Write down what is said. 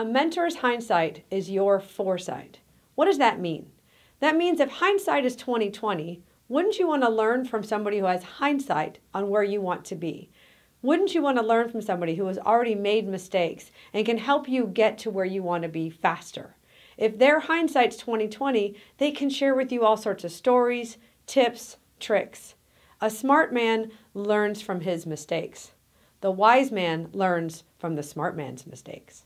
A mentor's hindsight is your foresight. What does that mean? That means if hindsight is 2020, wouldn't you want to learn from somebody who has hindsight on where you want to be? Wouldn't you want to learn from somebody who has already made mistakes and can help you get to where you want to be faster? If their hindsight's 2020, they can share with you all sorts of stories, tips, tricks. A smart man learns from his mistakes. The wise man learns from the smart man's mistakes.